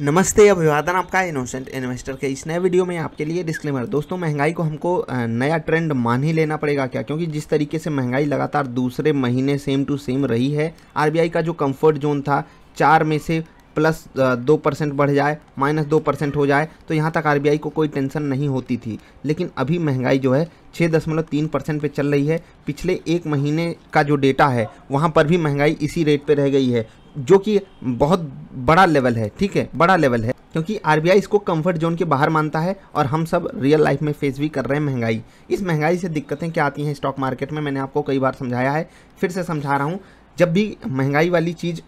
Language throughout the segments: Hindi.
नमस्ते अभिवादन आपका इनोसेंट इन्वेस्टर के इस नए वीडियो में आपके लिए डिस्क्लेमर दोस्तों महंगाई को हमको नया ट्रेंड मान ही लेना पड़ेगा क्या क्योंकि जिस तरीके से महंगाई लगातार दूसरे महीने सेम टू सेम रही है आरबीआई का जो कंफर्ट जोन था चार में से प्लस दो परसेंट बढ़ जाए माइनस दो परसेंट हो जाए तो यहाँ तक आरबीआई को कोई टेंशन नहीं होती थी लेकिन अभी महंगाई जो है छः दशमलव तीन परसेंट पर चल रही है पिछले एक महीने का जो डेटा है वहाँ पर भी महंगाई इसी रेट पर रह गई है जो कि बहुत बड़ा लेवल है ठीक है बड़ा लेवल है क्योंकि आर इसको कंफर्ट जोन के बाहर मानता है और हम सब रियल लाइफ में फेस भी कर रहे हैं महंगाई इस महंगाई से दिक्कतें क्या आती हैं स्टॉक मार्केट में मैंने आपको कई बार समझाया है फिर से समझा रहा हूँ जब भी महंगाई वाली चीज़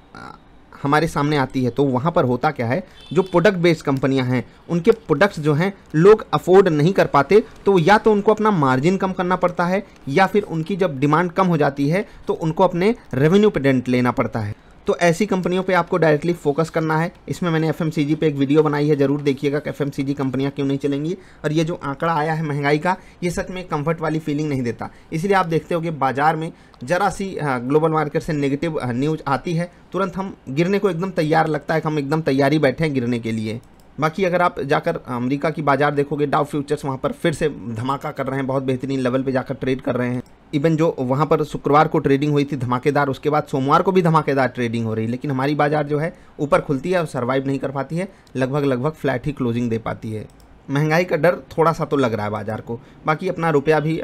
हमारे सामने आती है तो वहाँ पर होता क्या है जो प्रोडक्ट बेस्ड कंपनियाँ हैं उनके प्रोडक्ट्स जो हैं लोग अफोर्ड नहीं कर पाते तो या तो उनको अपना मार्जिन कम करना पड़ता है या फिर उनकी जब डिमांड कम हो जाती है तो उनको अपने रेवेन्यू पेडेंट लेना पड़ता है तो ऐसी कंपनियों पे आपको डायरेक्टली फोकस करना है इसमें मैंने एफ पे एक वीडियो बनाई है ज़रूर देखिएगा कि एफ कंपनियाँ क्यों नहीं चलेंगी और ये जो आंकड़ा आया है महंगाई का ये सच में कंफर्ट वाली फीलिंग नहीं देता इसलिए आप देखते हो बाजार में ज़रा सी ग्लोबल हाँ, मार्केट से नेगेटिव न्यूज हाँ, आती है तुरंत हम गिरने को एकदम तैयार लगता है कि हम एकदम तैयारी बैठे हैं गिरने के लिए बाकी अगर आप जाकर अमेरिका की बाजार देखोगे डाउ फ्यूचर्स वहाँ पर फिर से धमाका कर रहे हैं बहुत बेहतरीन लेवल पे जाकर ट्रेड कर रहे हैं इवन जो वहाँ पर शुक्रवार को ट्रेडिंग हुई थी धमाकेदार उसके बाद सोमवार को भी धमाकेदार ट्रेडिंग हो रही है लेकिन हमारी बाज़ार जो है ऊपर खुलती है और सर्वाइव नहीं कर पाती है लगभग लगभग फ्लैट ही क्लोजिंग दे पाती है महंगाई का डर थोड़ा सा तो लग रहा है बाज़ार को बाकी अपना रुपया भी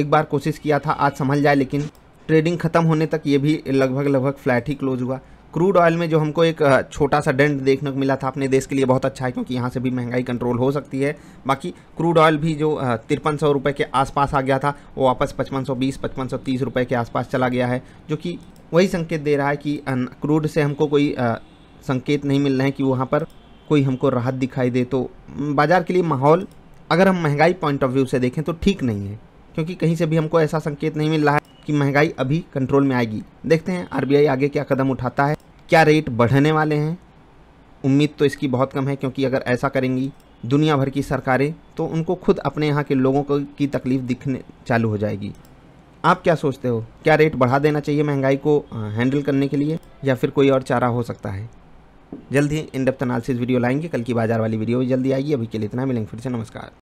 एक बार कोशिश किया था आज संभल जाए लेकिन ट्रेडिंग ख़त्म होने तक ये भी लगभग लगभग फ्लैट ही क्लोज हुआ क्रूड ऑयल में जो हमको एक छोटा सा डेंट देखने को मिला था अपने देश के लिए बहुत अच्छा है क्योंकि यहाँ से भी महंगाई कंट्रोल हो सकती है बाकी क्रूड ऑयल भी जो तिरपन सौ रुपये के आसपास आ गया था वो वापस पचपन सौ बीस पचपन सौ तीस रुपये के आसपास चला गया है जो कि वही संकेत दे रहा है कि क्रूड से हमको कोई संकेत नहीं मिल रहे हैं कि वहाँ पर कोई हमको राहत दिखाई दे तो बाज़ार के लिए माहौल अगर हम महंगाई पॉइंट ऑफ व्यू से देखें तो ठीक नहीं है क्योंकि कहीं से भी हमको ऐसा संकेत नहीं मिल रहा है कि महंगाई अभी कंट्रोल में आएगी देखते हैं आरबीआई आगे क्या कदम उठाता है क्या रेट बढ़ने वाले हैं उम्मीद तो इसकी बहुत कम है क्योंकि अगर ऐसा करेंगी दुनिया भर की सरकारें तो उनको खुद अपने यहाँ के लोगों को की तकलीफ़ दिखने चालू हो जाएगी आप क्या सोचते हो क्या रेट बढ़ा देना चाहिए महंगाई को हैंडल करने के लिए या फिर कोई और चारा हो सकता है जल्द ही इन डेप्थ एनालिसिस वीडियो लाएंगे कल की बाजार वाली वीडियो भी जल्दी आएगी अभी के लिए इतना मिलेंगे फिर से नमस्कार